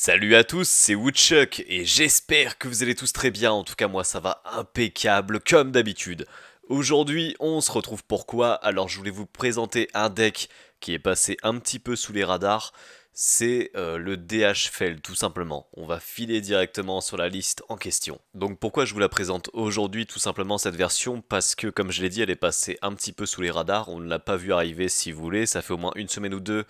Salut à tous, c'est Woodchuck et j'espère que vous allez tous très bien, en tout cas moi ça va impeccable comme d'habitude. Aujourd'hui on se retrouve pourquoi Alors je voulais vous présenter un deck qui est passé un petit peu sous les radars, c'est euh, le DH Fell tout simplement. On va filer directement sur la liste en question. Donc pourquoi je vous la présente aujourd'hui tout simplement cette version Parce que comme je l'ai dit elle est passée un petit peu sous les radars, on ne l'a pas vu arriver si vous voulez, ça fait au moins une semaine ou deux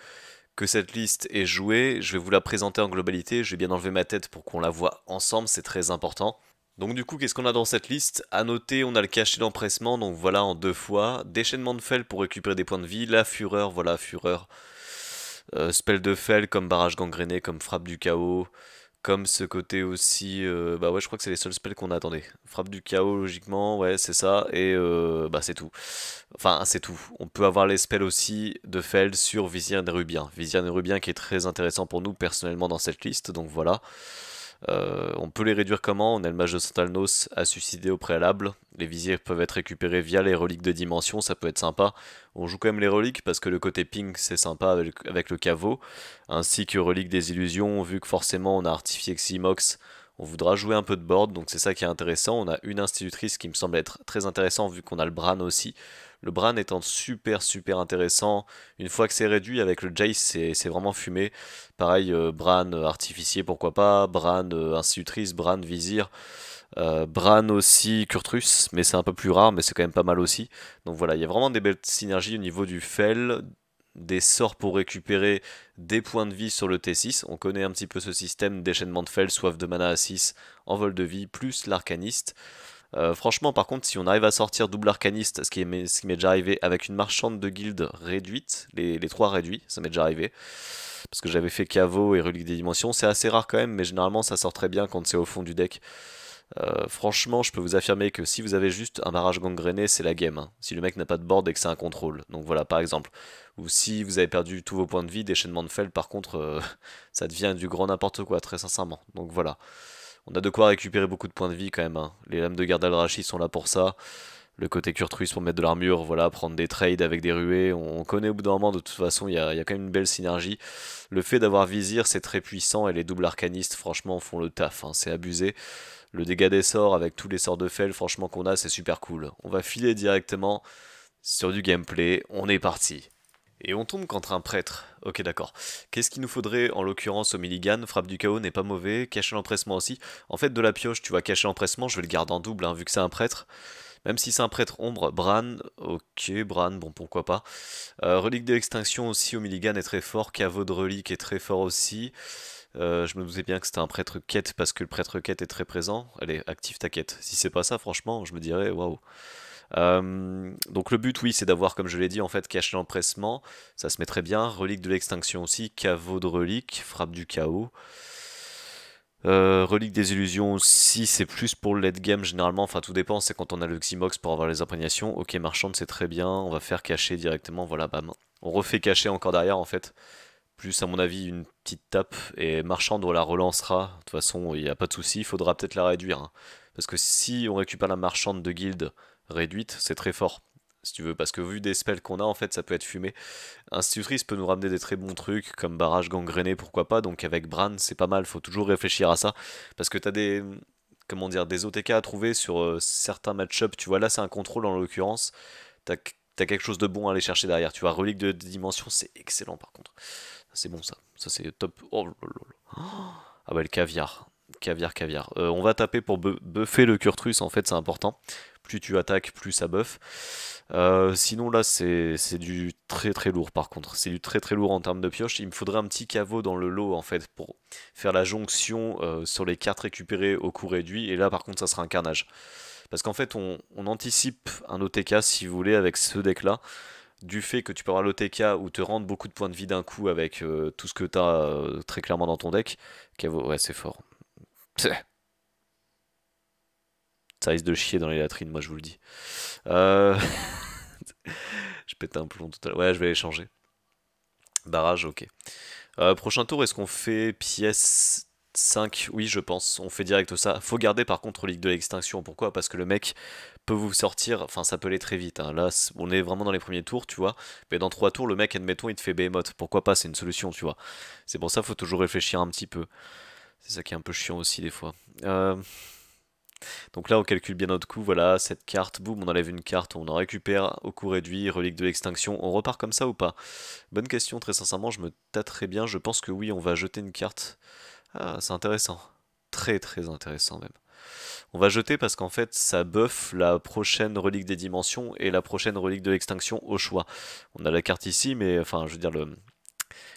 que cette liste est jouée. Je vais vous la présenter en globalité. Je vais bien enlever ma tête pour qu'on la voit ensemble, c'est très important. Donc du coup, qu'est-ce qu'on a dans cette liste À noter, on a le cachet d'empressement, donc voilà en deux fois. Déchaînement de Fel pour récupérer des points de vie. La Fureur, voilà Fureur. Euh, spell de Fel comme barrage gangréné, comme frappe du chaos. Comme ce côté aussi, euh, bah ouais, je crois que c'est les seuls spells qu'on attendait. Frappe du chaos, logiquement, ouais, c'est ça, et euh, bah c'est tout. Enfin, c'est tout. On peut avoir les spells aussi de Feld sur Vizir et Rubien. Vizir et Rubien qui est très intéressant pour nous personnellement dans cette liste, donc voilà. Euh, on peut les réduire comment On a le mage de Santalnos à suicider au préalable. Les visières peuvent être récupérés via les reliques de dimension, ça peut être sympa. On joue quand même les reliques parce que le côté ping c'est sympa avec, le caveau. Ainsi que reliques des illusions, vu que forcément on a artifié Ximox on voudra jouer un peu de board, donc c'est ça qui est intéressant. On a une institutrice qui me semble être très intéressant, vu qu'on a le Bran aussi. Le Bran étant super super intéressant, une fois que c'est réduit avec le Jace, c'est vraiment fumé. Pareil, euh, Bran euh, artificier, pourquoi pas, Bran euh, institutrice, Bran vizir. Bran aussi, curtrus mais c'est un peu plus rare, mais c'est quand même pas mal aussi. Donc voilà, il y a vraiment des belles synergies au niveau du Fel, des sorts pour récupérer des points de vie sur le T6. On connaît un petit peu ce système déchaînement de fell, soif de mana à 6 en vol de vie, plus l'arcaniste. Euh, franchement, par contre, si on arrive à sortir double arcaniste, ce qui m'est déjà arrivé avec une marchande de guilde réduite, les, les trois réduits, ça m'est déjà arrivé, parce que j'avais fait caveau et relique des dimensions, c'est assez rare quand même, mais généralement ça sort très bien quand c'est au fond du deck. Euh, franchement, je peux vous affirmer que si vous avez juste un barrage gangréné, c'est la game. Hein. si le mec n'a pas de board et que c'est un contrôle. Donc voilà, par exemple. Ou si vous avez perdu tous vos points de vie, déchaînement de fell, par contre, euh, ça devient du grand n'importe quoi, très sincèrement. Donc voilà. On a de quoi récupérer beaucoup de points de vie quand même. Hein. Les lames de garde d'Aldrachis sont là pour ça. Le côté curtruis pour mettre de l'armure, voilà, prendre des trades avec des ruées. On connaît au bout d'un moment, de toute façon, il y, a, quand même une belle synergie. Le fait d'avoir vizir, c'est très puissant et les doubles arcanistes, franchement, font le taf. Hein. c'est abusé. Le dégât des sorts avec tous les sorts de fel, franchement, qu'on a, c'est super cool. On va filer directement sur du gameplay. On est parti. Et on tombe contre un prêtre. Ok, d'accord. Qu'est-ce qu'il nous faudrait en l'occurrence au Milligan Frappe du chaos n'est pas mauvais. Cacher l'empressement aussi. En fait, de la pioche, tu vas cacher l'empressement. Je vais le garder en double, hein, vu que c'est un prêtre. Même si c'est un prêtre ombre, Bran, ok, Bran, bon pourquoi pas. Euh, relique de l'extinction aussi au Milligan est très fort, caveau de relique est très fort aussi. Euh, je me doutais bien que c'était un prêtre quête parce que le prêtre quête est très présent. Allez, active ta quête. Si c'est pas ça, franchement, je me dirais waouh. Euh, donc le but, oui, c'est d'avoir, comme je l'ai dit, en fait, caché l'empressement. Ça se met très bien. Relique de l'extinction aussi. Caveau de relique. Frappe du chaos. Euh, relique des illusions aussi, c'est plus pour le late game généralement, enfin tout dépend, c'est quand on a le Ximox pour avoir les imprégnations. Ok, marchande c'est très bien, on va faire cacher directement, voilà, bam. On refait cacher encore derrière en fait plus à mon avis une petite tape et marchande, on la relancera. De toute façon, il n'y a pas de souci, il faudra peut-être la réduire. Hein. Parce que si on récupère la marchande de guilde réduite, c'est très fort. Si tu veux, parce que vu des spells qu'on a, en fait, ça peut être fumé. Institutrice peut nous ramener des très bons trucs, comme barrage gangrené, pourquoi pas. Donc avec Bran, c'est pas mal, faut toujours réfléchir à ça. Parce que t'as des. Comment dire, des OTK à trouver sur euh, certains match-ups. Tu vois, là, c'est un contrôle en l'occurrence. Tu as quelque chose de bon à aller chercher derrière. Tu vois, relique de dimension, c'est excellent par contre. C'est bon ça, ça c'est top. Oh, ah bah le caviar, caviar, caviar. Euh, on va taper pour buffer le Kurtrus en fait c'est important. Plus tu attaques, plus ça buff. Euh, sinon là c'est du très très lourd par contre. C'est du très très lourd en termes de pioche. Il me faudrait un petit caveau dans le lot en fait pour faire la jonction euh, sur les cartes récupérées au coût réduit. Et là par contre ça sera un carnage. Parce qu'en fait on, on anticipe un OTK si vous voulez avec ce deck là du fait que tu peux avoir l'OTK ou te rendre beaucoup de points de vie d'un coup avec euh, tout ce que tu as euh, très clairement dans ton deck, ouais, c'est fort. Ça risque de chier dans les latrines, moi je vous le dis. Euh, je pète un plomb tout à l'heure. Ouais, je vais échanger changer. Barrage, ok. prochain tour, est-ce qu'on fait pièce 5, oui, je pense. On fait direct ça. Faut garder par contre relique de l'extinction. Pourquoi Parce que le mec peut vous sortir. Enfin, ça peut aller très vite. Hein. Là, on est vraiment dans les premiers tours, tu vois. Mais dans 3 tours, le mec, admettons, il te fait Behemoth. Pourquoi pas C'est une solution, tu vois. C'est pour ça, faut toujours réfléchir un petit peu. C'est ça qui est un peu chiant aussi, des fois. Euh, donc là, on calcule bien notre coup, Voilà, cette carte, boum, on enlève une carte, on en récupère au coût réduit, relique de l'extinction. On repart comme ça ou pas Bonne question, très sincèrement, je me tâterai bien. Je pense que oui, on va jeter une carte. Ah, c'est intéressant. Très très intéressant même. On va jeter parce qu'en fait ça buff la prochaine relique des dimensions et la prochaine relique de l'extinction au choix. On a la carte ici mais enfin je veux dire le,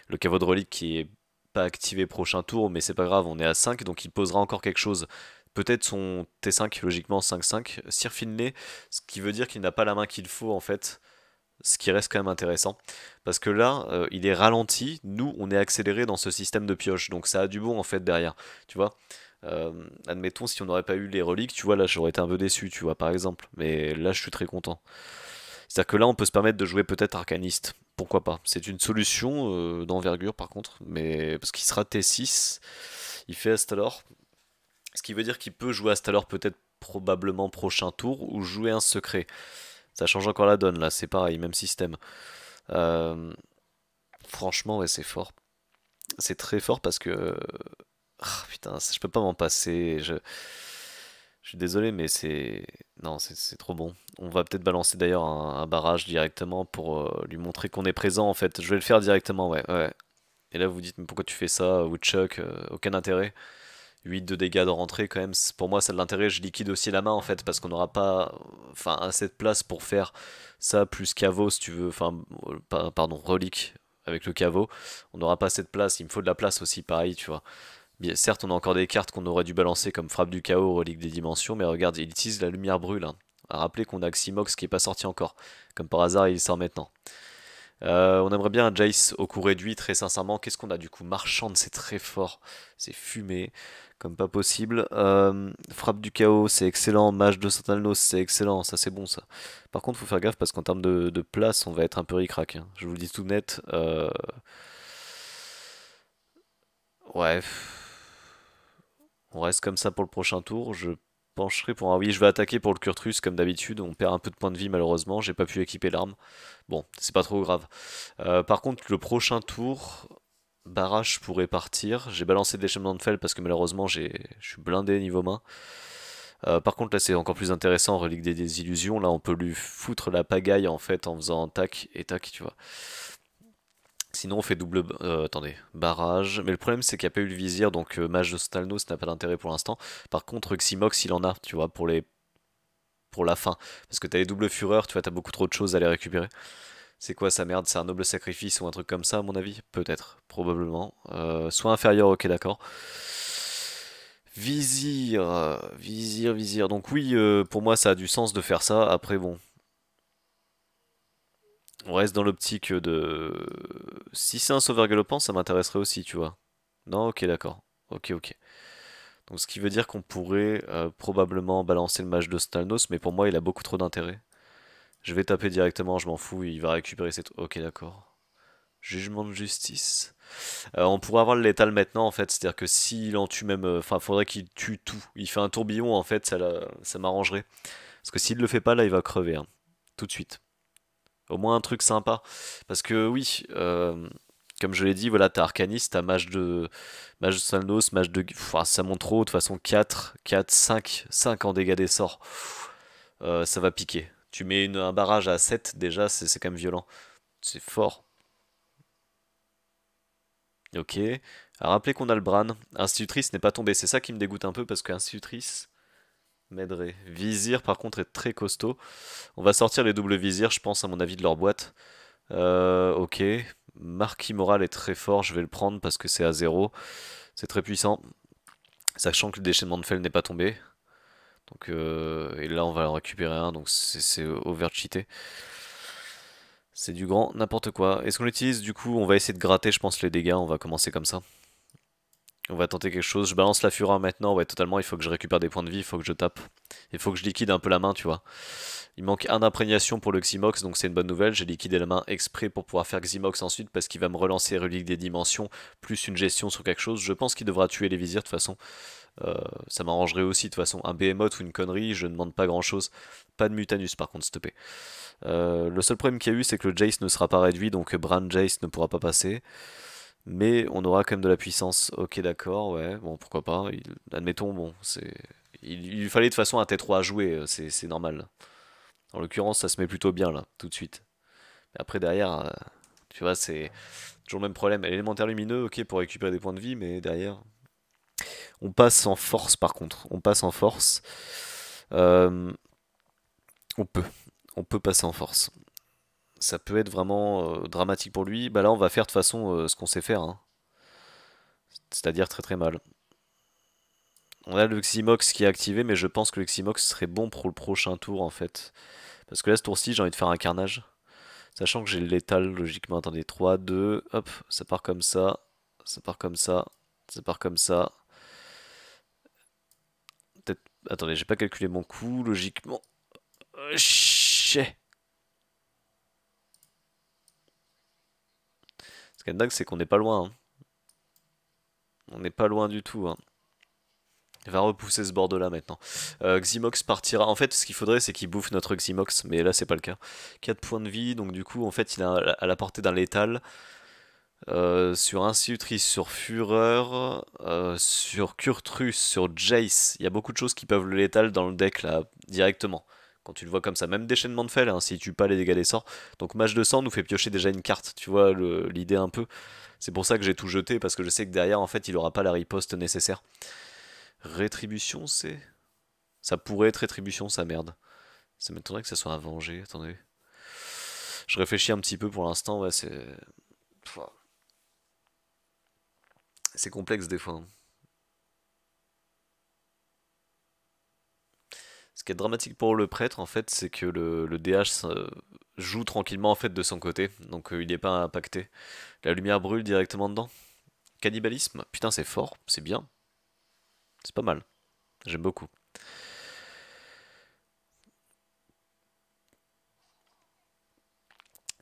le caveau de relique qui est pas activé prochain tour mais c'est pas grave on est à 5 donc il posera encore quelque chose. Peut-être son T5 logiquement 5-5, Sir Finlay, ce qui veut dire qu'il n'a pas la main qu'il faut en fait ce qui reste quand même intéressant. Parce que là, euh, il est ralenti, nous, on est accéléré dans ce système de pioche, donc ça a du bon en fait derrière, tu vois. Euh, admettons, si on n'aurait pas eu les reliques, tu vois, là j'aurais été un peu déçu, tu vois, par exemple. Mais là, je suis très content. C'est-à-dire que là, on peut se permettre de jouer peut-être Arcaniste. Pourquoi pas C'est une solution euh, d'envergure, par contre. mais Parce qu'il sera T6, il fait Astalor. Ce qui veut dire qu'il peut jouer Astalor peut-être probablement prochain tour ou jouer un secret ça change encore la donne là, c'est pareil, même système. Euh, franchement, ouais, c'est fort. C'est très fort parce que. Euh, ah, putain, je peux pas m'en passer. Je... je... suis désolé, mais c'est. Non, c'est trop bon. On va peut-être balancer d'ailleurs un, barrage directement pour euh, lui montrer qu'on est présent en fait. Je vais le faire directement, ouais, ouais. Et là, vous dites, mais pourquoi tu fais ça, Woodchuck Aucun intérêt. 8 de dégâts de rentrée quand même, pour moi ça de l'intérêt, je liquide aussi la main en fait, parce qu'on n'aura pas enfin, assez de place pour faire ça, plus caveau si tu veux, enfin pardon, relique avec le caveau, on n'aura pas assez de place, il me faut de la place aussi, pareil tu vois. Bien, certes on a encore des cartes qu'on aurait dû balancer comme frappe du chaos, relique des dimensions, mais regarde, il utilise la lumière brûle, hein. à rappeler qu'on a Ximox qui n'est pas sorti encore, comme par hasard il sort maintenant. Euh, on aimerait bien un Jace au coût réduit, très sincèrement. Qu'est-ce qu'on a du coup Marchande, c'est très fort. C'est fumé comme pas possible. Euh, frappe du chaos, c'est excellent. Mage de Santalnos, c'est excellent. Ça, c'est bon, ça. Par contre, faut faire gaffe parce qu'en termes de, place, on va être un peu ricrac. Hein. Je vous le dis tout net. Euh... Ouais. On reste comme ça pour le prochain tour. Je pencherai pour Ah oui. Je vais attaquer pour le Kurtrus comme d'habitude. On perd un peu de points de vie malheureusement. J'ai pas pu équiper l'arme. Bon, c'est pas trop grave. Euh, par contre, le prochain tour, Barrage pourrait partir. J'ai balancé des chemins de parce que malheureusement je suis blindé niveau main. Euh, par contre là c'est encore plus intéressant, relique des, illusions, là on peut lui foutre la pagaille en fait en faisant tac et tac tu vois. Sinon on fait double... Euh, attendez, barrage. Mais le problème c'est qu'il n'y a pas eu le vizir donc euh, mage de ça n'a pas d'intérêt pour l'instant. Par contre Ximox il en a tu vois pour les pour la fin. Parce que t'as les doubles fureurs, tu vois, t'as beaucoup trop de choses à les récupérer. C'est quoi sa merde C'est un noble sacrifice ou un truc comme ça, à mon avis Peut-être, probablement. Euh, soit inférieur, ok, d'accord. Vizir, vizir, vizir. Donc oui, euh, pour moi, ça a du sens de faire ça. Après, bon. On reste dans l'optique de... Si c'est un sauveur galopant, ça m'intéresserait aussi, tu vois. Non, ok, d'accord. Ok, ok. Donc ce qui veut dire qu'on pourrait euh, probablement balancer le match de Stalnos, mais pour moi, il a beaucoup trop d'intérêt. Je vais taper directement, je m'en fous, il va récupérer cette... Ok, d'accord. Jugement de justice. Euh, on pourrait avoir le létal maintenant, en fait. C'est-à-dire que s'il en tue même... Euh, enfin, faudrait qu'il tue tout. Il fait un tourbillon, en fait, ça, ça m'arrangerait. Parce que s'il le fait pas, là, il va crever. Hein. Tout de suite. Au moins un truc sympa. Parce que, oui... Euh, comme je l'ai dit, voilà, t'as Arcanis, t'as Mage de, Mage de Mage de. Enfin, ça monte trop, de toute façon 4, 4, 5, 5 en dégâts des sorts. ça va piquer. Tu mets un barrage à 7 déjà, c'est quand même violent. C'est fort. Ok. rappelez qu'on a le Bran. Institutrice n'est pas tombée. C'est ça qui me dégoûte un peu parce Institutrice m'aiderait. Vizir, par contre, est très costaud. On va sortir les doubles vizirs, je pense, à mon avis, de leur boîte. Euh, ok. Marquis Moral est très fort. Je vais le prendre parce que c'est à 0. C'est très puissant. Sachant que le déchaînement de Fell n'est pas tombé. Euh, et là, on va en récupérer un, donc c'est cheaté, C'est du grand n'importe quoi. Est-ce qu'on l'utilise Du coup, on va essayer de gratter, je pense, les dégâts. On va commencer comme ça. On va tenter quelque chose. Je balance la fureur maintenant. Ouais, totalement, il faut que je récupère des points de vie. Il faut que je tape. Il faut que je liquide un peu la main, tu vois. Il manque un imprégnation pour le Ximox, donc c'est une bonne nouvelle. J'ai liquidé la main exprès pour pouvoir faire Ximox ensuite parce qu'il va me relancer Relique des Dimensions, plus une gestion sur quelque chose. Je pense qu'il devra tuer les vizirs de toute façon. Euh, ça m'arrangerait aussi, de toute façon, un Behemoth ou une connerie, je ne demande pas grand chose. Pas de Mutanus par contre, stoppé. Euh, le seul problème qu'il y a eu, c'est que le Jace ne sera pas réduit, donc Bran Jace ne pourra pas passer. Mais on aura quand même de la puissance. Ok, d'accord, ouais, bon, pourquoi pas. admettons, bon, c'est. Il, fallait de toute façon un T3 à jouer, euh, c'est normal. En l'occurrence, ça se met plutôt bien là, tout de suite. après, derrière, tu vois, c'est toujours le même problème. L'élémentaire lumineux, ok, pour récupérer des points de vie, mais derrière, on passe en force par contre. On passe en force. Euh, on peut. On peut passer en force. Ça peut être vraiment euh, dramatique pour lui. Bah là on va faire de façon euh, ce qu'on sait faire. Hein. C'est-à-dire très très mal. On a le Ximox qui est activé, mais je pense que le Ximox serait bon pour le prochain tour en fait. Parce que là ce tour-ci j'ai envie de faire un carnage. Sachant que j'ai l'étal logiquement. Attendez, 3, 2, hop, ça part comme ça, ça part comme ça, ça part comme ça. Attendez, j'ai pas calculé mon coût, logiquement. Euh, Chet. Ce qui est dingue, c'est qu'on n'est pas loin. Hein. On n'est pas loin du tout. Hein. Il va repousser ce bordel là maintenant. Euh, Xymox partira. En fait, ce qu'il faudrait, c'est qu'il bouffe notre Ximox, mais là, c'est pas le cas. 4 points de vie, donc du coup, en fait, il est à la portée d'un létal. Euh, sur Institutrice, sur Führer, euh, sur Kurtrus, sur Jace. Il y a beaucoup de choses qui peuvent le létal dans le deck là directement. Quand tu le vois comme ça, même déchaînement de fel, hein, si tu pas les dégâts des sorts. Donc match de sang nous fait piocher déjà une carte, tu vois l'idée un peu. C'est pour ça que j'ai tout jeté, parce que je sais que derrière en fait il aura pas la riposte nécessaire. Rétribution c'est... Ça pourrait être rétribution ça, merde. Ça m'étonnerait que ça soit à venger, attendez. Je réfléchis un petit peu pour l'instant, ouais c'est... C'est complexe des fois. Hein. Ce qui est dramatique pour le prêtre, en fait, c'est que le, DH joue tranquillement en fait de son côté, donc euh, il n'est pas impacté. La lumière brûle directement dedans. Cannibalisme, putain, c'est fort, c'est bien, c'est pas mal. J'aime beaucoup.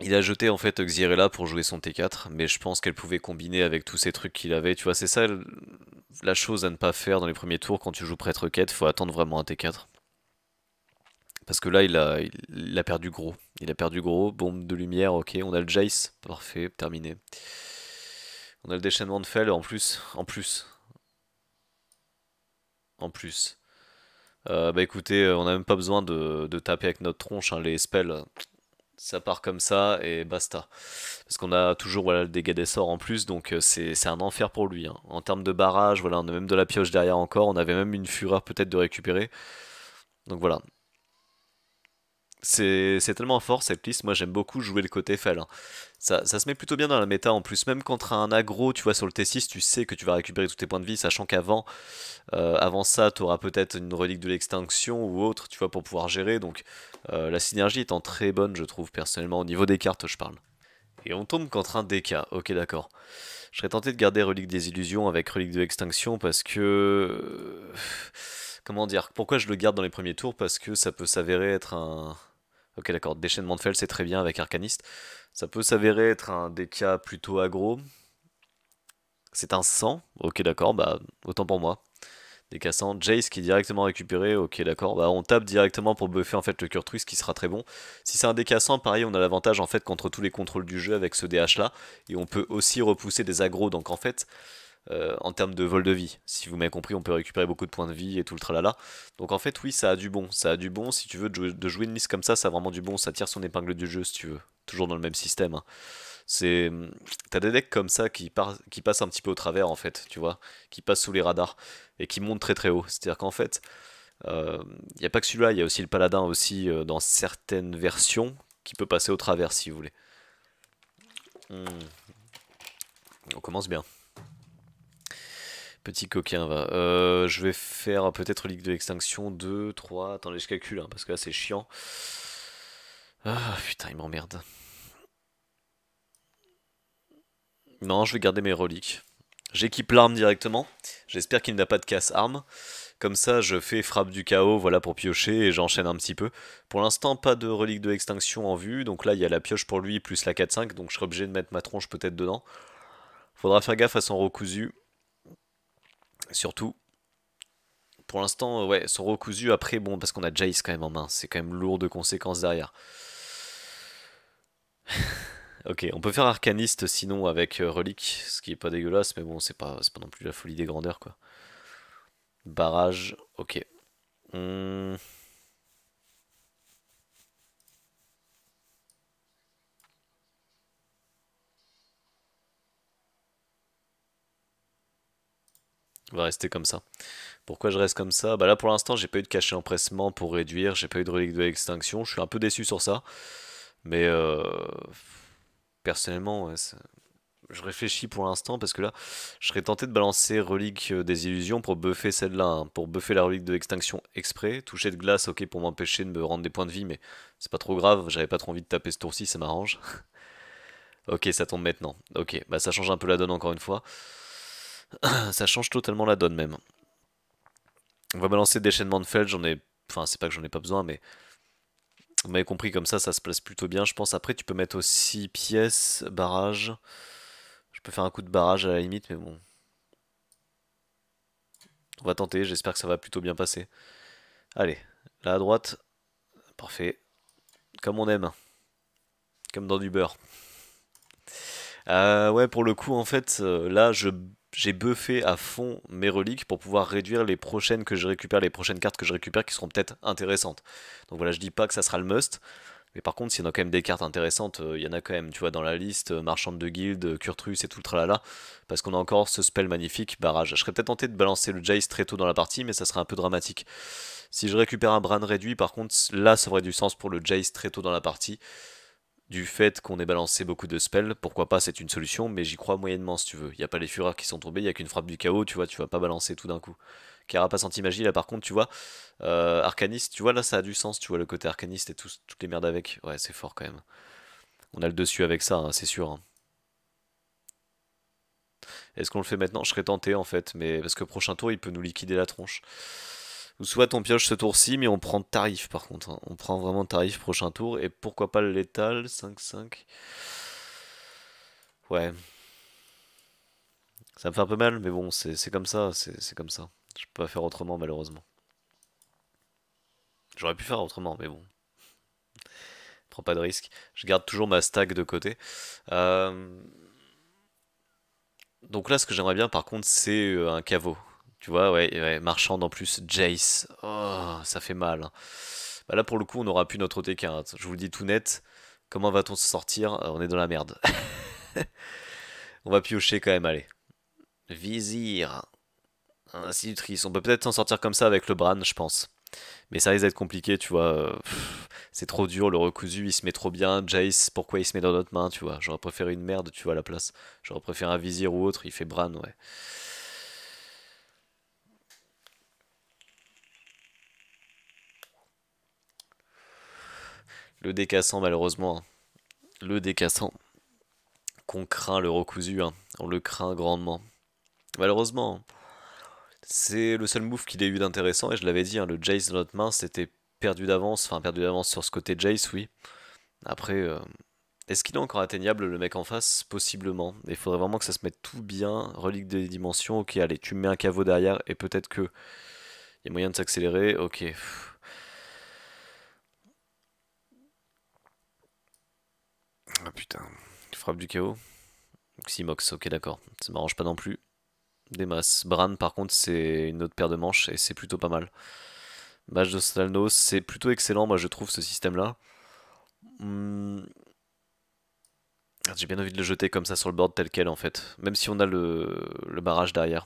Il a jeté en fait Xirella pour jouer son T4, mais je pense qu'elle pouvait combiner avec tous ces trucs qu'il avait. Tu vois, c'est ça la chose à ne pas faire dans les premiers tours quand tu joues prêtre quête, faut attendre vraiment un T4. Parce que là, il a, perdu gros. Il a perdu gros, bombe de lumière, ok. On a le Jace, parfait, terminé. On a le déchaînement de Fell en plus. En plus. En plus. Euh, bah écoutez, euh, on n'a même pas besoin de, taper avec notre tronche, hein, les spells ça part comme ça et basta. Parce qu'on a toujours voilà, le dégât des sorts en plus, donc euh, c'est un enfer pour lui. Hein. En termes de barrage, voilà, on a même de la pioche derrière encore, on avait même une fureur peut-être de récupérer. Donc voilà, c'est tellement fort cette liste. Moi, j'aime beaucoup jouer le côté fell. Hein. Ça, se met plutôt bien dans la méta en plus. Même contre un aggro, tu vois, sur le T6, tu sais que tu vas récupérer tous tes points de vie, sachant qu'avant euh, avant ça, tu auras peut-être une relique de l'extinction ou autre, tu vois, pour pouvoir gérer. Donc, euh, la synergie étant très bonne, je trouve, personnellement, au niveau des cartes, je parle. Et on tombe contre un DK. Ok, d'accord. Je serais tenté de garder Relique des Illusions avec Relique de l'extinction parce que. Euh, comment dire Pourquoi je le garde dans les premiers tours Parce que ça peut s'avérer être un Ok, d'accord. Déchaînement de fell c'est très bien avec Arcaniste. Ça peut s'avérer être un DK plutôt aggro. C'est un 100. Ok, d'accord. Bah, autant pour moi. DK 100. Jace qui est directement récupéré. Ok, d'accord. Bah, on tape directement pour buffer en fait le Kurtruis qui sera très bon. Si c'est un DK 100, pareil, on a l'avantage en fait contre tous les contrôles du jeu avec ce DH là. Et on peut aussi repousser des aggro Donc en fait, euh, en termes de vol de vie. Si vous m'avez compris, on peut récupérer beaucoup de points de vie et tout le tralala. Donc en fait, oui, ça a du bon. Ça a du bon. Si tu veux, de jouer, de jouer une liste comme ça, ça a vraiment du bon. Ça tire son épingle du jeu, si tu veux. Toujours dans le même système. Hein. C'est... T'as des decks comme ça qui, qui passent un petit peu au travers, en fait, tu vois. Qui passent sous les radars et qui montent très très haut. C'est-à-dire qu'en fait... Il euh, a pas que celui-là, il y a aussi le paladin aussi euh, dans certaines versions qui peut passer au travers si vous voulez. Hmm. On commence bien. Petit coquin, va. Euh, je vais faire peut-être relique de l'extinction 2, 3. Attendez, je calcule, hein, parce que là c'est chiant. Ah putain, il m'emmerde. Non, je vais garder mes reliques. J'équipe l'arme directement. J'espère qu'il n'a pas de casse-arme. Comme ça, je fais frappe du chaos, voilà, pour piocher, et j'enchaîne un petit peu. Pour l'instant, pas de relique de extinction en vue, donc là, il y a la pioche pour lui, plus la 4-5, donc je serai obligé de mettre ma tronche peut-être dedans. Faudra faire gaffe à son recousu. Surtout, pour l'instant, euh, ouais, sont recousus. Après, bon, parce qu'on a Jace quand même en main, c'est quand même lourd de conséquences derrière. ok, on peut faire Arcaniste sinon avec euh, Relique, ce qui est pas dégueulasse, mais bon, c'est pas, pas non plus la folie des grandeurs, quoi. Barrage, ok. Hum... On va rester comme ça. Pourquoi je reste comme ça Bah là pour l'instant j'ai pas eu de cachet empressement pour réduire, j'ai pas eu de relique de l'extinction, je suis un peu déçu sur ça. Mais euh, personnellement, je réfléchis pour l'instant parce que là, je serais tenté de balancer relique euh, des illusions pour buffer celle-là, hein, pour buffer la relique de l'extinction exprès. Toucher de glace, ok, pour m'empêcher de me rendre des points de vie, mais c'est pas trop grave, j'avais pas trop envie de taper ce tour-ci, ça m'arrange. ok, ça tombe maintenant. Ok, bah ça change un peu la donne encore une fois. ça change totalement la donne même. On va balancer déchaînement de Feld, j'en ai... Enfin, c'est pas que j'en ai pas besoin, mais... Vous m'avez compris, comme ça, ça se place plutôt bien, je pense. Après, tu peux mettre aussi pièces, barrage. Je peux faire un coup de barrage à la limite, mais bon. On va tenter, j'espère que ça va plutôt bien passer. Allez, là à droite. Parfait. Comme on aime. Comme dans du beurre. Euh, ouais, pour le coup, en fait, euh, là, je j'ai buffé à fond mes reliques pour pouvoir réduire les prochaines que je récupère, les prochaines cartes que je récupère qui seront peut-être intéressantes. Donc voilà, je dis pas que ça sera le must, mais par contre, s'il y en a quand même des cartes intéressantes, euh, il y en a quand même, tu vois, dans la liste, euh, Marchande de Guilde, Curtrus euh, et tout le tralala, parce qu'on a encore ce spell magnifique, Barrage. Je serais peut-être tenté de balancer le Jace très tôt dans la partie, mais ça serait un peu dramatique. Si je récupère un Bran réduit, par contre, là, ça aurait du sens pour le Jace très tôt dans la partie, du fait qu'on ait balancé beaucoup de spells, pourquoi pas, c'est une solution, mais j'y crois moyennement si tu veux. Il n'y a pas les fureurs qui sont tombés, il n'y a qu'une frappe du chaos, tu vois, tu vas pas balancer tout d'un coup. Carapace anti-magie, là par contre, tu vois, euh, Arcaniste, tu vois, là ça a du sens, tu vois, le côté Arcaniste et toutes les merdes avec. Ouais, c'est fort quand même. On a le dessus avec ça, hein, c'est sûr. Hein. Est-ce qu'on le fait maintenant Je serais tenté en fait, mais parce que prochain tour, il peut nous liquider la tronche soit on pioche ce tour-ci, mais on prend tarif par contre. Hein. On prend vraiment tarif prochain tour. Et pourquoi pas le létal 5-5. Ouais. Ça me fait un peu mal, mais bon, c'est comme ça. C'est comme ça. Je peux pas faire autrement, malheureusement. J'aurais pu faire autrement, mais bon. prends pas de risque. Je garde toujours ma stack de côté. Euh, donc là, ce que j'aimerais bien, par contre, c'est euh, un caveau. Tu vois, ouais, ouais marchande en plus, Jace. Oh, ça fait mal. Hein. Bah là, pour le coup, on n'aura plus notre T4. Hein. Je vous le dis tout net. Comment va-t-on se sortir euh, On est dans la merde. on va piocher quand même, allez. Vizir. Institutrice. On peut peut-être s'en sortir comme ça avec le Bran, je pense. Mais ça risque d'être compliqué, tu vois. C'est trop dur, le recousu, il se met trop bien. Jace, pourquoi il se met dans notre main, tu vois J'aurais préféré une merde, tu vois, à la place. J'aurais préféré un vizir ou autre, il fait Bran, ouais. Le décassant, malheureusement. Hein. Le décassant. Qu'on craint le recousu. Hein. On le craint grandement. Malheureusement. C'est le seul move qu'il ait eu d'intéressant. Et je l'avais dit, hein, le Jace dans notre main, c'était perdu d'avance. Enfin, perdu d'avance sur ce côté Jace, oui. Après, euh, est-ce qu'il est encore atteignable le mec en face Possiblement. Il faudrait vraiment que ça se mette tout bien. Relique des dimensions. Ok, allez, tu mets un caveau derrière. Et peut-être que. Il y a moyen de s'accélérer. Ok. Ah putain, frappe du chaos. Ximox, ok d'accord, ça m'arrange pas non plus. Des masses. Bran par contre c'est une autre paire de manches et c'est plutôt pas mal. Match de Stalno, c'est plutôt excellent moi je trouve ce système là. Hmm. Ah, j'ai bien envie de le jeter comme ça sur le board tel quel en fait, même si on a le, le barrage derrière.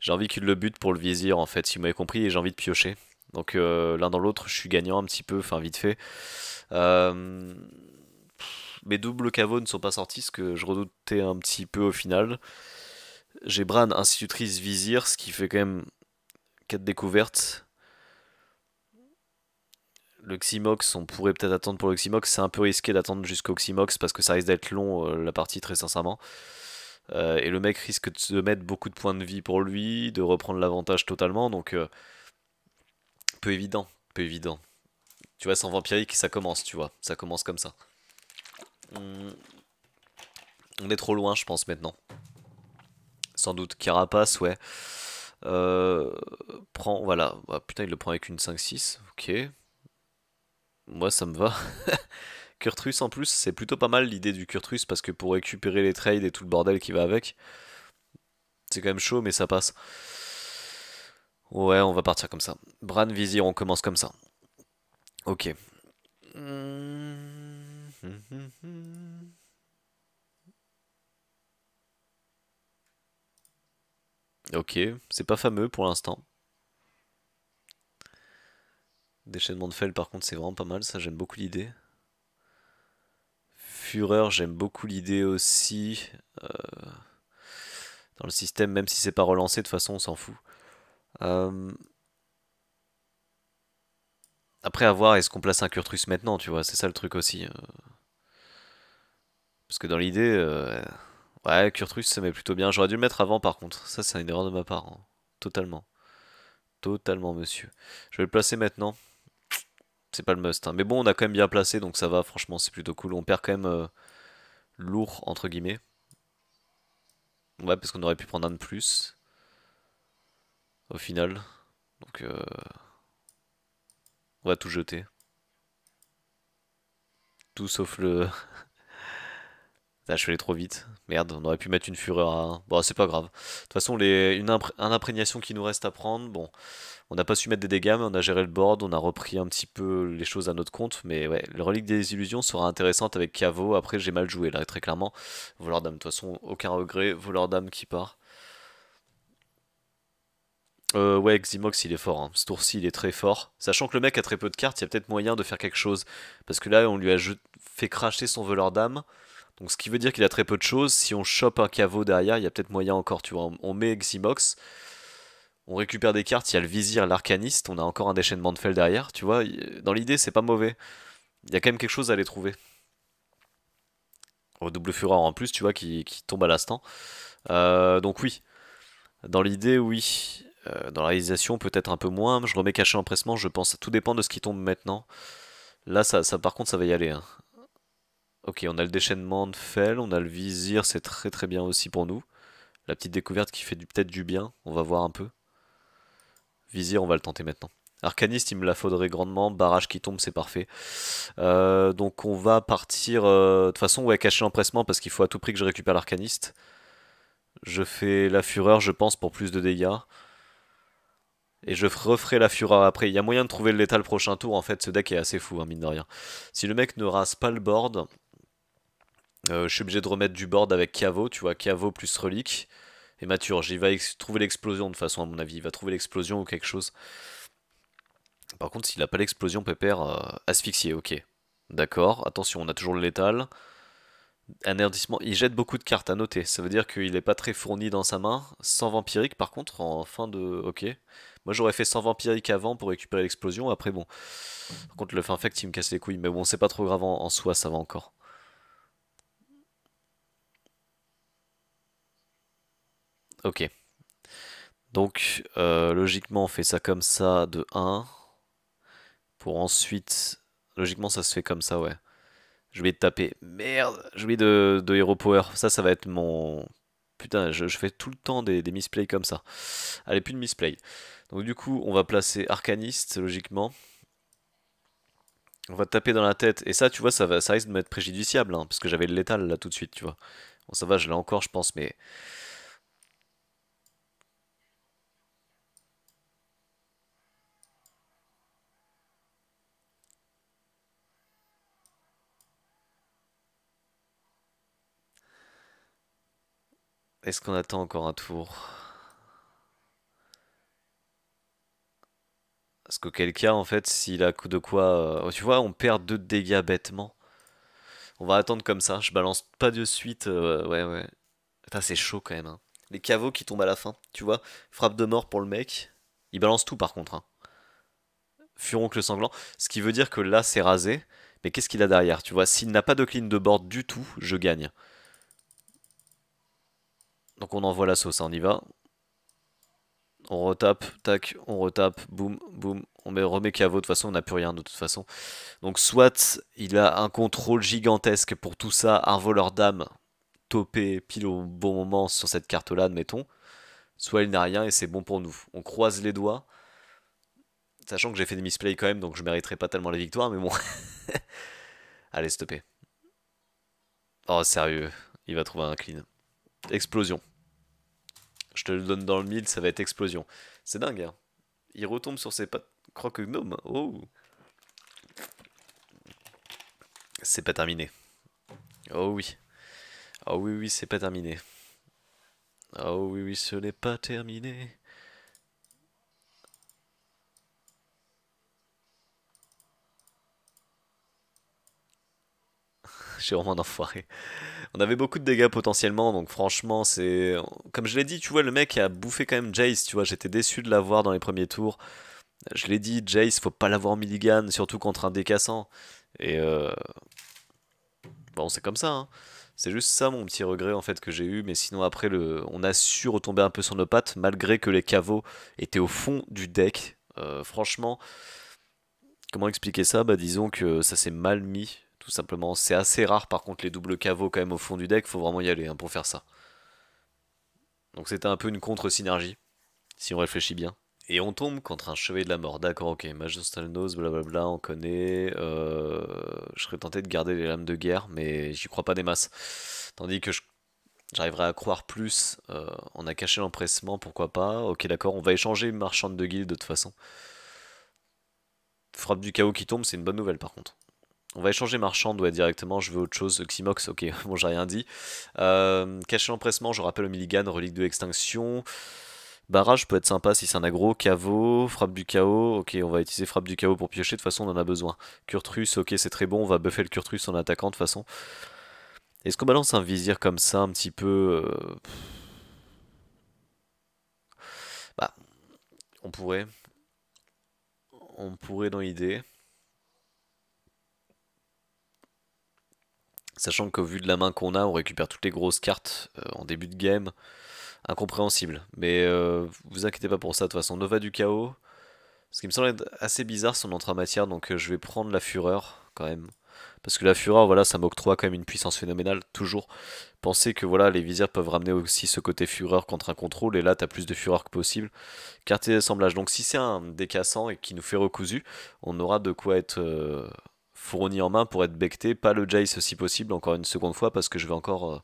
J'ai envie qu'il le bute pour le vizir en fait, si vous m'avez compris, et j'ai envie de piocher. Donc euh, l'un dans l'autre, je suis gagnant un petit peu, enfin vite fait. Euh, mes doubles caveaux ne sont pas sortis, ce que je redoutais un petit peu au final. J'ai Bran, institutrice, vizir, ce qui fait quand même 4 découvertes. Le Ximox, on pourrait peut-être attendre pour le Ximox. C'est un peu risqué d'attendre jusqu'au Ximox parce que ça risque d'être long euh, la partie, très sincèrement. et le mec risque de mettre beaucoup de points de vie pour lui, de reprendre l'avantage totalement. Donc, peu évident, peu évident. Tu vois, sans vampirique, ça commence, tu vois. Ça commence comme ça. Hmm. On est trop loin, je pense, maintenant. Sans doute. Carapace, ouais. Euh, prends, voilà. Ah, putain, il le prend avec une 5-6. Ok. Moi, ça me va. Kurtrus, en plus, c'est plutôt pas mal l'idée du Kurtrus, parce que pour récupérer les trades et tout le bordel qui va avec, c'est quand même chaud, mais ça passe. Ouais, on va partir comme ça. Bran, Vizir, on commence comme ça. Ok. Ok, c'est pas fameux pour l'instant. Déchaînement de Fell, par contre, c'est vraiment pas mal, ça j'aime beaucoup l'idée. Fureur, j'aime beaucoup l'idée aussi. Euh, dans le système, même si c'est pas relancé, de toute façon, on s'en fout. Euh, après, à voir, est-ce qu'on place un Kurtrus maintenant, tu vois C'est ça le truc aussi. Euh. Parce que dans l'idée... Euh, ouais, Kurtrus, ça met plutôt bien. J'aurais dû le mettre avant, par contre. Ça, c'est une erreur de ma part. Hein. Totalement. Totalement, monsieur. Je vais le placer maintenant. C'est pas le must. Hein. Mais bon, on a quand même bien placé, donc ça va. Franchement, c'est plutôt cool. On perd quand même lourd, entre guillemets. Ouais, parce qu'on aurait pu prendre un de plus au final. Donc euh, on va tout jeter. Tout sauf le... Là, je suis allé trop vite. Merde, on aurait pu mettre une fureur à Bon, c'est pas grave. De toute façon, les... une, imprégnation qui nous reste à prendre, bon, on n'a pas su mettre des dégâts, mais on a géré le board, on a repris un petit peu les choses à notre compte. Mais ouais, le relique des illusions sera intéressante avec Cavo. Après, j'ai mal joué, là, très clairement. Voleur d'âme, de toute façon, aucun regret. Voleur d'âme qui part. Euh, ouais, Ximox il est fort. Hein. Ce tour-ci il est très fort. Sachant que le mec a très peu de cartes, il y a peut-être moyen de faire quelque chose. Parce que là on lui a fait cracher son voleur d'âme. Donc ce qui veut dire qu'il a très peu de choses. Si on chope un caveau derrière, il y a peut-être moyen encore. Tu vois, on met Ximox. On récupère des cartes, il y a le vizir, l'arcaniste, on a encore un déchaînement de fell derrière, tu vois, euh, dans l'idée c'est pas mauvais. Il y a quand même quelque chose à aller trouver. Au oh, double fureur en plus, tu vois, qui, tombe à l'instant. Euh, donc oui, dans l'idée oui. Euh, dans la réalisation, peut-être un peu moins. Je remets caché empressement, je pense. Tout dépend de ce qui tombe maintenant. Là, ça, par contre, ça va y aller. Hein. Ok, on a le déchaînement de Fell, on a le vizir, c'est très très bien aussi pour nous. La petite découverte qui fait peut-être du bien, on va voir un peu. Vizir, on va le tenter maintenant. Arcaniste, il me la faudrait grandement. Barrage qui tombe, c'est parfait. Euh, donc on va partir... Euh, de toute façon, ouais, cacher l'empressement parce qu'il faut à tout prix que je récupère l'arcaniste. Je fais la fureur, je pense, pour plus de dégâts. Et je referai la Fura après. Il y a moyen de trouver le létal prochain tour. En fait, ce deck est assez fou, hein, mine de rien. Si le mec ne rase pas le board, euh, je suis obligé de remettre du board avec Kavo. Tu vois, Kavo plus relique. Et Maturge, il va trouver l'explosion de façon, à mon avis. Il va trouver l'explosion ou quelque chose. Par contre, s'il n'a pas l'explosion, Pépère, euh, asphyxié, ok. D'accord, attention, on a toujours le létal. Anerdissement, il jette beaucoup de cartes à noter. Ça veut dire qu'il n'est pas très fourni dans sa main. Sans vampirique, par contre, en fin de... Ok. Moi, j'aurais fait 100 vampiriques avant pour récupérer l'explosion. Après, bon. Par contre, le fin fact, il me casse les couilles. Mais bon, c'est pas trop grave en, soi, ça va encore. Ok. Donc, euh, logiquement, on fait ça comme ça de 1. Pour ensuite... Logiquement, ça se fait comme ça, ouais. Je vais taper. Merde Je oublié de, de Hero Power. Ça, ça va être mon... Putain, je, fais tout le temps des, misplays comme ça. Allez, plus de misplays. Donc du coup, on va placer Arcaniste, logiquement. On va taper dans la tête. Et ça, tu vois, ça, va, ça risque de m'être préjudiciable, hein, parce que j'avais le l'étal là tout de suite, tu vois. Bon, ça va, je l'ai encore, je pense, mais... Est-ce qu'on attend encore un tour Parce qu'auquel cas, en fait, s'il a coup de quoi... Euh, oh, tu vois, on perd deux dégâts bêtement. On va attendre comme ça. Je balance pas de suite. Euh, ouais, ouais. Putain, c'est chaud quand même. Hein. Les caveaux qui tombent à la fin. Tu vois, frappe de mort pour le mec. Il balance tout par contre. Hein. Furoncle sanglant. Ce qui veut dire que là, c'est rasé. Mais qu'est-ce qu'il a derrière Tu vois, s'il n'a pas de clean de board du tout, je gagne. Donc on envoie la sauce, on y va. On retape, tac, on retape, boum, boum. On met, remet Kavo de toute façon on n'a plus rien de toute façon. Donc soit il a un contrôle gigantesque pour tout ça, un voleur d'âme topé pile au bon moment sur cette carte-là, admettons. Soit il n'a rien et c'est bon pour nous. On croise les doigts. Sachant que j'ai fait des misplays quand même, donc je mériterai pas tellement la victoire, mais bon. Allez, stopper. Oh, sérieux, il va trouver un clean. Explosion. Je te le donne dans le mille, ça va être explosion. C'est dingue, hein. Il retombe sur ses pattes. Croque gnome. Hein. Oh. C'est pas terminé. Oh oui. Oh oui, oui, c'est pas terminé. Oh oui, oui, ce n'est pas terminé. j'ai vraiment un enfoiré. On avait beaucoup de dégâts potentiellement, donc franchement, c'est. Comme je l'ai dit, tu vois, le mec a bouffé quand même Jace, tu vois, j'étais déçu de l'avoir dans les premiers tours. Je l'ai dit, Jace, faut pas l'avoir Milligan, surtout contre un décassant. Et. Euh, bon, c'est comme ça, hein. C'est juste ça mon petit regret en fait que j'ai eu, mais sinon après le, on a su retomber un peu sur nos pattes malgré que les caveaux étaient au fond du deck. Euh, franchement, comment expliquer ça Bah disons que ça s'est mal mis simplement. C'est assez rare par contre les doubles caveaux quand même au fond du deck, faut vraiment y aller hein, pour faire ça. Donc c'était un peu une contre-synergie, si on réfléchit bien. Et on tombe contre un chevet de la mort, d'accord, ok, Majestal Nose, blablabla, on connaît. Euh, je serais tenté de garder les lames de guerre, mais j'y crois pas des masses. Tandis que J'arriverai à croire plus. on euh, a caché l'empressement, pourquoi pas. Ok, d'accord, on va échanger marchande de guilde de toute façon. Frappe du chaos qui tombe, c'est une bonne nouvelle par contre. On va échanger marchande, ouais, directement, je veux autre chose. Xymox, ok, bon, j'ai rien dit. Euh, l'empressement, je rappelle au Milligan, relique de extinction. Barrage peut être sympa si c'est un aggro. Caveau, frappe du chaos, ok, on va utiliser frappe du chaos pour piocher, de toute façon, on en a besoin. Kurtrus, ok, c'est très bon, on va buffer le Kurtrus en attaquant, de toute façon. Est-ce qu'on balance un vizir comme ça, un petit peu... Euh, bah, on pourrait. On pourrait dans l'idée. Sachant qu'au vu de la main qu'on a, on récupère toutes les grosses cartes euh, en début de game. Incompréhensible. Mais euh, vous inquiétez pas pour ça, de toute façon. Nova du chaos. Ce qui me semble être assez bizarre son entrée en matière, donc euh, je vais prendre la fureur quand même. Parce que la fureur, voilà, ça m'octroie quand même une puissance phénoménale, toujours. Pensez que voilà, les visières peuvent ramener aussi ce côté fureur contre un contrôle, et là t'as plus de fureur que possible. et d'assemblage, donc si c'est un décassant et qui nous fait recousu, on aura de quoi être fourni en main pour être becté, pas le Jace si possible, encore une seconde fois, parce que je vais encore euh,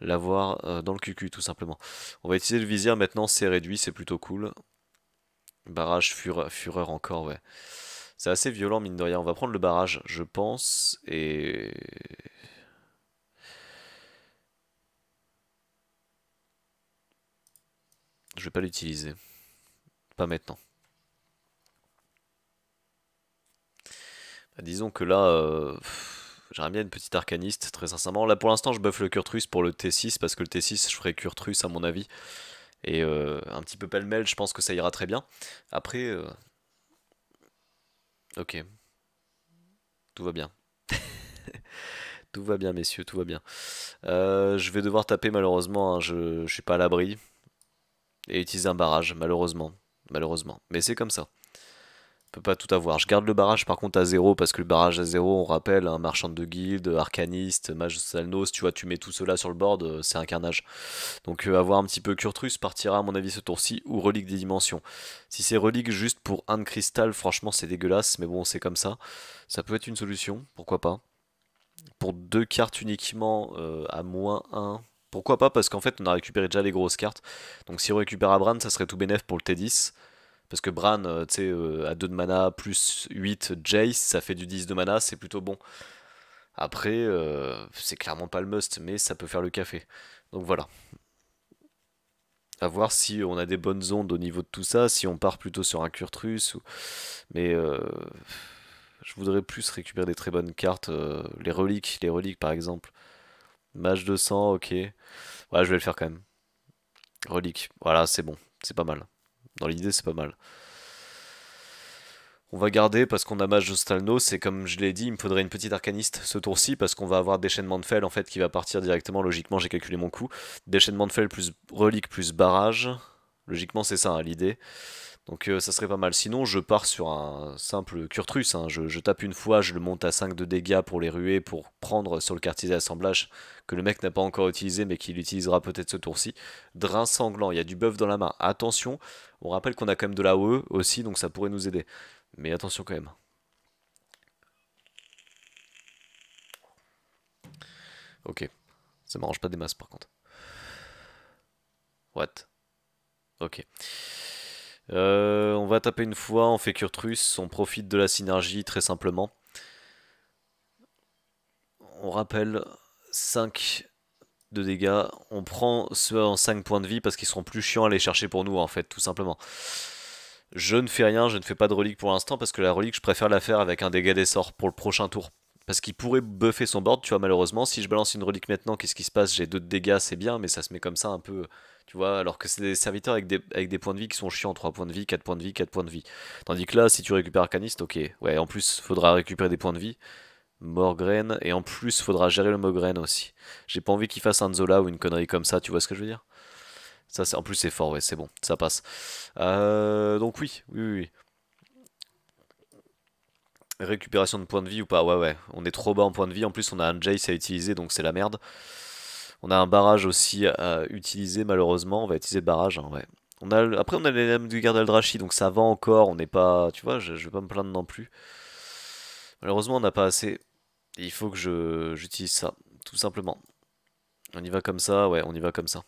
l'avoir euh, dans le cucu, tout simplement. On va utiliser le vizir maintenant, c'est réduit, c'est plutôt cool. Barrage, fureur, fureur encore, ouais. C'est assez violent, mine de rien. On va prendre le barrage, je pense, et... Je vais pas l'utiliser. Pas maintenant. Bah, disons que là, euh, j'aimerais bien une petite arcaniste, très sincèrement. Là, pour l'instant, je buffe le Kurtrus pour le T6, parce que le T6, je ferai Kurtrus, à mon avis. Et euh, un petit peu pêle-mêle, je pense que ça ira très bien. Après... Euh, ok. Tout va bien. tout va bien, messieurs, tout va bien. je vais devoir taper, malheureusement. Hein, je, je suis pas à l'abri. Et utiliser un barrage, malheureusement. Malheureusement. Mais c'est comme ça peut pas tout avoir. Je garde le barrage par contre à zéro parce que le barrage à zéro, on rappelle, un marchand de guilde, arcaniste, mage salnos, tu vois, tu mets tout cela sur le board, euh, c'est un carnage. Donc euh, avoir un petit peu Kurtrus partira à mon avis ce tour-ci ou relique des dimensions. Si c'est relique juste pour un de cristal, franchement c'est dégueulasse, mais bon c'est comme ça. Ça peut être une solution, pourquoi pas. Pour deux cartes uniquement euh, à moins 1. Pourquoi pas Parce qu'en fait on a récupéré déjà les grosses cartes. Donc si on récupère Abran, ça serait tout bénef pour le T10. Parce que Bran, euh, tu sais, euh, à 2 de mana, plus 8 Jace, ça fait du 10 de mana, c'est plutôt bon. Après, euh, c'est clairement pas le must, mais ça peut faire le café. Donc voilà. À voir si on a des bonnes ondes au niveau de tout ça, si on part plutôt sur un Kurtrus. Ou... Mais je voudrais plus récupérer des très bonnes cartes. les reliques, les reliques par exemple. Mage de sang, ok. Ouais, je vais le faire quand même. Relique, voilà, c'est bon, c'est pas mal. Dans l'idée, c'est pas mal. On va garder parce qu'on a Mage Stalnos et comme je l'ai dit, il me faudrait une petite arcaniste ce tour-ci parce qu'on va avoir déchaînement de fell en fait qui va partir directement, logiquement j'ai calculé mon coup. Déchaînement de fel plus relique plus barrage, logiquement c'est ça hein, l'idée. Donc euh, ça serait pas mal. Sinon, je pars sur un simple curtrus. Hein. Je, tape une fois, je le monte à 5 de dégâts pour les ruer, pour prendre sur le quartier d'assemblage que le mec n'a pas encore utilisé, mais qu'il utilisera peut-être ce tour-ci. Drain sanglant, il y a du buff dans la main. Attention, on rappelle qu'on a quand même de la OE aussi, donc ça pourrait nous aider. Mais attention quand même. Ok, ça m'arrange pas des masses par contre. What Ok. Euh, on va taper une fois, on fait Kurtrus, on profite de la synergie très simplement. On rappelle 5 de dégâts. On prend ceux en 5 points de vie parce qu'ils seront plus chiants à aller chercher pour nous en fait, tout simplement. Je ne fais rien, je ne fais pas de relique pour l'instant parce que la relique je préfère la faire avec un dégât des sorts pour le prochain tour. Parce qu'il pourrait buffer son board, tu vois, malheureusement. Si je balance une relique maintenant, qu'est-ce qui se passe J'ai deux de dégâts, c'est bien, mais ça se met comme ça un peu. Tu vois, alors que c'est des serviteurs avec des, points de vie qui sont chiants 3 points de vie, 4 points de vie, 4 points de vie. Tandis que là, si tu récupères Arcaniste, ok. Ouais, en plus, faudra récupérer des points de vie. Morgraine, et en plus, faudra gérer le Morgraine aussi. J'ai pas envie qu'il fasse un Zola ou une connerie comme ça, tu vois ce que je veux dire ça, en plus, c'est fort, ouais, c'est bon, ça passe. Euh, donc oui, oui, oui. Récupération de points de vie ou pas Ouais, ouais. On est trop bas en points de vie. En plus, on a un Jace à utiliser, donc c'est la merde. On a un barrage aussi à utiliser, malheureusement. On va utiliser le barrage, hein, ouais. On a Après, on a les lames du garde d'Aldrachi donc ça va encore. On n'est pas... Tu vois, je, vais pas me plaindre non plus. Malheureusement, on n'a pas assez. il faut que j'utilise ça, tout simplement. On y va comme ça, ouais, on y va comme ça.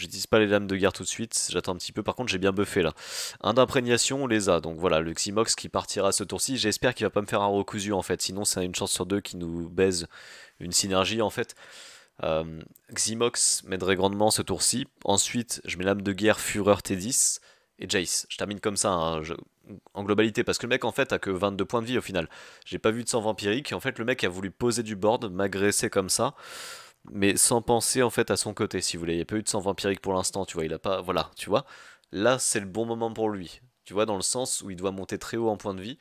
J'utilise pas les lames de guerre tout de suite, j'attends un petit peu. Par contre, j'ai bien buffé là. Un d'imprégnation, les a. Donc voilà, le Ximox qui partira ce tour-ci. J'espère qu'il va pas me faire un recousu en fait. Sinon, c'est une chance sur deux qui nous baise une synergie en fait. Euh, Ximox m'aiderait grandement ce tour-ci. Ensuite, je mets lame de guerre, fureur T10 et Jace. Je termine comme ça, hein, en globalité, parce que le mec en fait a que 22 points de vie au final. J'ai pas vu de sang vampirique, en fait le mec a voulu poser du board, m'agresser comme ça mais sans penser en fait à son côté, si vous voulez. Il n'y a pas eu de sang vampirique pour l'instant, tu vois, il a pas... Voilà, tu vois. Là, c'est le bon moment pour lui, tu vois, dans le sens où il doit monter très haut en point de vie,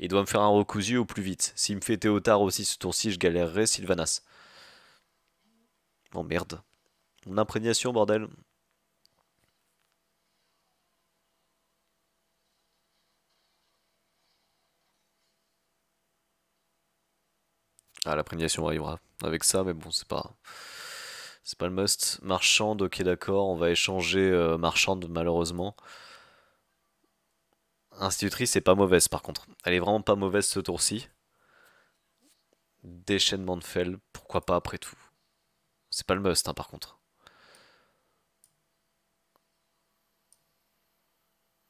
il doit me faire un recousu au plus vite. S'il me fait Théotard aussi ce tour-ci, je galérerai Sylvanas. Oh merde. Mon imprégnation, bordel. Ah, la arrivera avec ça, mais bon, c'est pas... C'est pas le must. Marchande, ok d'accord, on va échanger euh, marchande malheureusement. Institutrice c'est pas mauvaise par contre. Elle est vraiment pas mauvaise ce tour-ci. Déchaînement de fell, pourquoi pas après tout. C'est pas le must hein, par contre.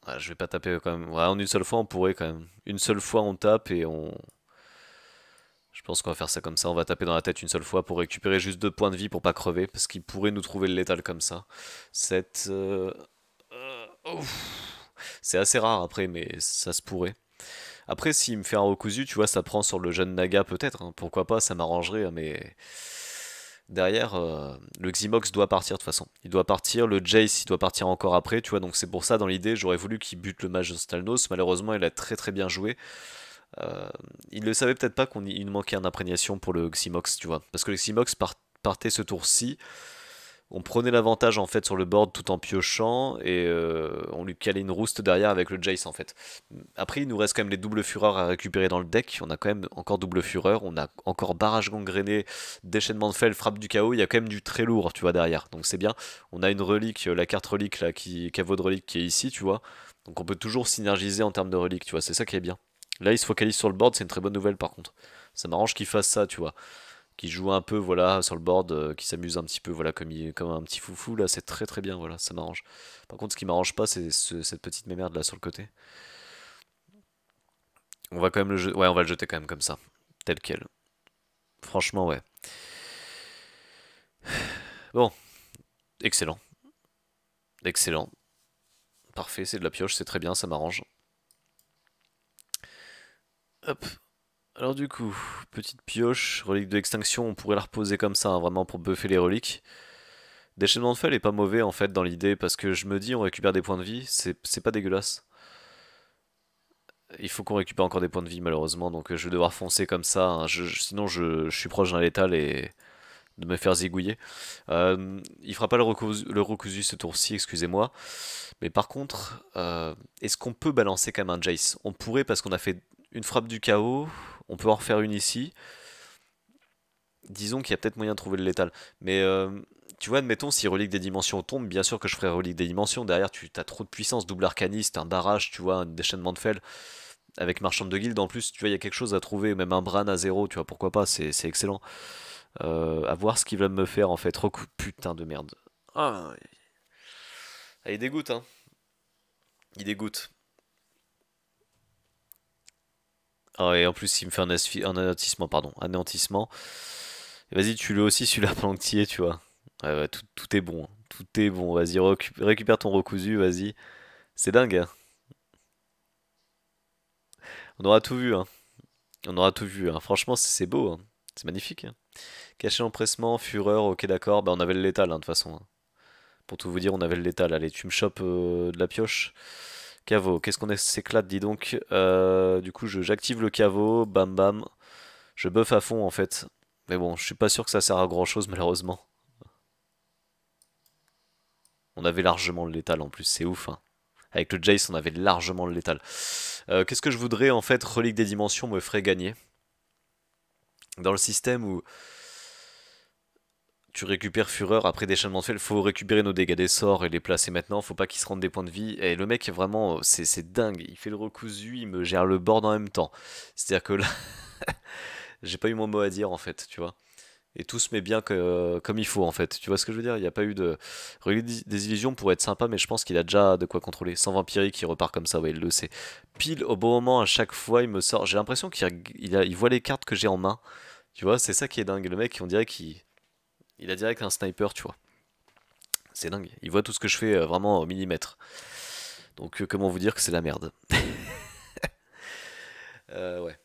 Ah, je vais pas taper quand même. en une seule fois on pourrait quand même. Une seule fois on tape et on... Je pense qu'on va faire ça comme ça, on va taper dans la tête une seule fois pour récupérer juste deux points de vie pour pas crever, parce qu'il pourrait nous trouver le létal comme ça. Euh, euh, c'est assez rare après, mais ça se pourrait. Après, s'il me fait un recousu, tu vois, ça prend sur le jeune Naga peut-être, hein. pourquoi pas, ça m'arrangerait, hein, mais... Derrière, euh, le Ximox doit partir de toute façon. Il doit partir, le Jace il doit partir encore après, tu vois, donc c'est pour ça dans l'idée, j'aurais voulu qu'il bute le mage malheureusement il a très très bien joué. Euh, il ne savait peut-être pas qu'on nous manquait un imprégnation pour le Xymox, tu vois. Parce que le Xymox partait ce tour-ci. On prenait l'avantage en fait sur le board tout en piochant et euh, on lui calait une rouste derrière avec le Jace en fait. Après, il nous reste quand même les doubles fureurs à récupérer dans le deck. On a quand même encore double fureur, on a encore barrage gangréné, déchaînement de fell frappe du chaos. Il y a quand même du très lourd, tu vois, derrière. Donc c'est bien. On a une relique, euh, la carte relique là, qui, caveau de relique qui est ici, tu vois. Donc on peut toujours synergiser en termes de relique, tu vois. C'est ça qui est bien. Là, il se focalise sur le board, c'est une très bonne nouvelle par contre. Ça m'arrange qu'il fasse ça, tu vois. Qu'il joue un peu, voilà, sur le board, euh, qu'il s'amuse un petit peu, voilà, comme, un petit foufou, là, c'est très très bien, voilà, ça m'arrange. Par contre, ce qui m'arrange pas, c'est cette petite mémerde là sur le côté. On va quand même le jeter, ouais, on va le jeter quand même comme ça, tel quel. Franchement, ouais. Bon, excellent. Excellent. Parfait, c'est de la pioche, c'est très bien, ça m'arrange. Alors du coup, petite pioche, relique de extinction, on pourrait la reposer comme ça, hein, vraiment pour buffer les reliques. Déchaînement de feu, elle est pas mauvais en fait dans l'idée, parce que je me dis on récupère des points de vie, c'est pas dégueulasse. Il faut qu'on récupère encore des points de vie malheureusement, donc euh, je vais devoir foncer comme ça, hein. sinon je, suis proche d'un létal et de me faire zigouiller. Euh, il fera pas le, recousu, ce tour-ci, excusez-moi. Mais par contre, euh, est-ce qu'on peut balancer quand même un Jace On pourrait parce qu'on a fait une frappe du chaos. On peut en refaire une ici. Disons qu'il y a peut-être moyen de trouver le létal. Mais euh, tu vois, admettons, si Relique des Dimensions tombe, bien sûr que je ferai Relique des Dimensions. Derrière, tu as trop de puissance, double arcaniste, un barrage, tu vois, un déchaînement de fell. Avec Marchand de Guilde, en plus, tu vois, il y a quelque chose à trouver. Même un Bran à zéro, tu vois, pourquoi pas, c'est excellent. Euh, à voir ce qu'il va me faire, en fait. Putain de merde. Ah, il dégoûte, hein. Il dégoûte. Ah et en plus il me fait un, un anéantissement, pardon, anéantissement. Vas-y, tu le aussi sur la planctier, tu vois. tout, est bon, hein. tout est bon. Vas-y, récupère ton recousu, vas-y. C'est dingue. Hein. On aura tout vu, hein. On aura tout vu, hein. Franchement, c'est beau, hein. C'est magnifique. Hein. l'empressement, fureur, ok d'accord. Bah on avait le létal, hein, de toute façon. Pour tout vous dire, on avait le létal. Allez, tu me chopes euh, de la pioche. Caveau, qu'est-ce qu'on s'éclate, dis donc. Euh, du coup, j'active le caveau, bam bam. Je buff à fond en fait. Mais bon, je suis pas sûr que ça sert à grand chose malheureusement. On avait largement le létal en plus, c'est ouf. Hein. Avec le Jace, on avait largement le létal. Euh, qu'est-ce que je voudrais en fait Relique des Dimensions me ferait gagner Dans le système où tu récupères Fureur après déchaînement de Il Faut récupérer nos dégâts des sorts et les placer maintenant. Faut pas qu'il se rende des points de vie. Et le mec, vraiment, c'est dingue. Il fait le recousu, il me gère le bord en même temps. C'est-à-dire que là, j'ai pas eu mon mot à dire en fait, tu vois. Et tout se met bien que, comme il faut en fait. Tu vois ce que je veux dire Il n'y a pas eu de. Des illusions pour être sympa, mais je pense qu'il a déjà de quoi contrôler. Sans vampirique, qui repart comme ça, ouais, il le sait. Pile au bon moment, à chaque fois, il me sort. J'ai l'impression qu'il voit les cartes que j'ai en main. Tu vois, c'est ça qui est dingue. Le mec, on dirait qu'il il a direct un sniper, tu vois. C'est dingue. Il voit tout ce que je fais euh, vraiment au millimètre. Donc euh, comment vous dire que c'est la merde euh, Ouais.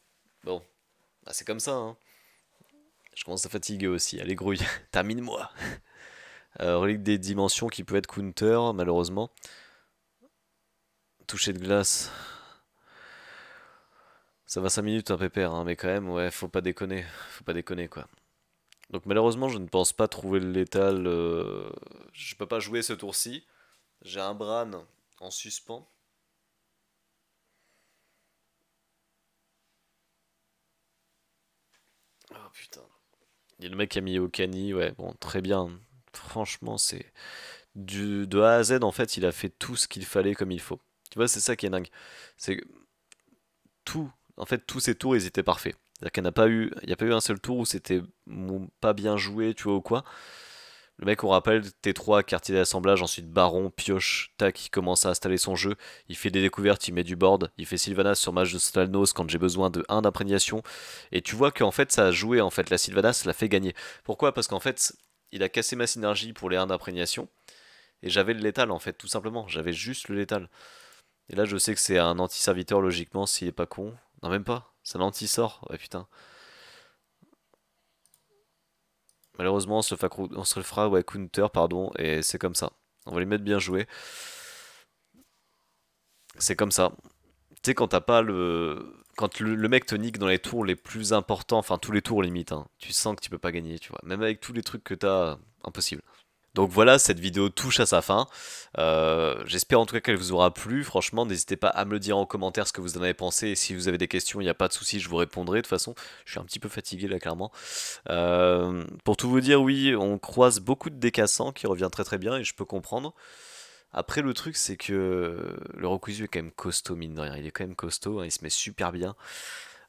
Bon. Bah, c'est comme ça. Hein. Je commence à fatiguer aussi. Allez grouille, termine-moi. relique des dimensions qui peut être counter, malheureusement. Toucher de glace. Ça va 5 minutes, un hein, pépère, hein, mais quand même, ouais, faut pas déconner. Faut pas déconner, quoi. Donc malheureusement, je ne pense pas trouver le létal. Euh, je peux pas jouer ce tour-ci. J'ai un Bran en suspens. Oh putain. Il y a le mec qui a mis Okani, ouais, bon, très bien. Franchement, c'est. Du... De A à Z, en fait, il a fait tout ce qu'il fallait comme il faut. Tu vois, c'est ça qui est dingue. C'est tout, en fait, tous ses tours, ils étaient parfaits. C'est-à-dire qu'il n'y a, pas eu, a pas eu un seul tour où c'était pas bien joué, tu vois, ou quoi. Le mec, on rappelle, T3, quartier d'assemblage, ensuite Baron, Pioche, tac, il commence à installer son jeu, il fait des découvertes, il met du board, il fait Sylvanas sur match de Stalnos quand j'ai besoin de 1 d'imprégnation, et tu vois qu'en fait ça a joué, en fait la Sylvanas l'a fait gagner. Pourquoi Parce qu'en fait, il a cassé ma synergie pour les 1 d'imprégnation, et j'avais le létal en fait, tout simplement, j'avais juste le létal. Et là je sais que c'est un anti-serviteur logiquement s'il est pas con, non même pas, c'est anti sort ouais putain. Malheureusement, on se, on se le fera avec counter, pardon, et c'est comme ça. On va les mettre bien joués. C'est comme ça. Tu sais, quand t'as pas le. Quand le, mec te nique dans les tours les plus importants, enfin tous les tours limite, hein, tu sens que tu peux pas gagner, tu vois. Même avec tous les trucs que t'as, impossible. Donc voilà, cette vidéo touche à sa fin. Euh, j'espère en tout cas qu'elle vous aura plu. Franchement, n'hésitez pas à me le dire en commentaire ce que vous en avez pensé. Et si vous avez des questions, il n'y a pas de souci, je vous répondrai. De toute façon, je suis un petit peu fatigué là, clairement. Euh, pour tout vous dire, oui, on croise beaucoup de décassants qui revient très très bien et je peux comprendre. Après, le truc, c'est que le Rokuzu est quand même costaud, mine de rien. Il est quand même costaud, hein, il se met super bien.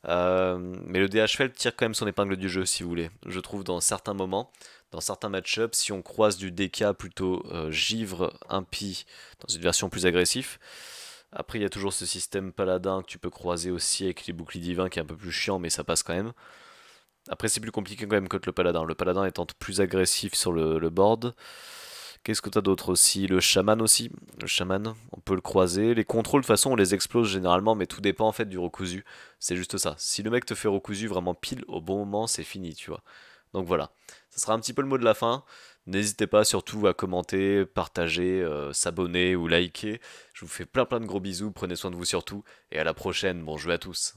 Euh, mais le DHFL tire quand même son épingle du jeu, si vous voulez. Je trouve dans certains moments, dans certains match-ups, si on croise du DK plutôt euh, givre, impie, dans une version plus agressive. Après, il y a toujours ce système paladin que tu peux croiser aussi avec les boucliers divins qui est un peu plus chiant, mais ça passe quand même. Après, c'est plus compliqué quand même que le paladin. Le paladin étant plus agressif sur le board. Qu'est-ce que t'as d'autre aussi Le chaman aussi. Le chaman, on peut le croiser. Les contrôles, de toute façon, on les explose généralement, mais tout dépend en fait du recousu. C'est juste ça. Si le mec te fait recousu vraiment pile au bon moment, c'est fini, tu vois. Donc voilà. Ça sera un petit peu le mot de la fin. N'hésitez pas surtout à commenter, partager, euh, s'abonner ou liker. Je vous fais plein plein de gros bisous. Prenez soin de vous surtout. Et à la prochaine. Bon à tous.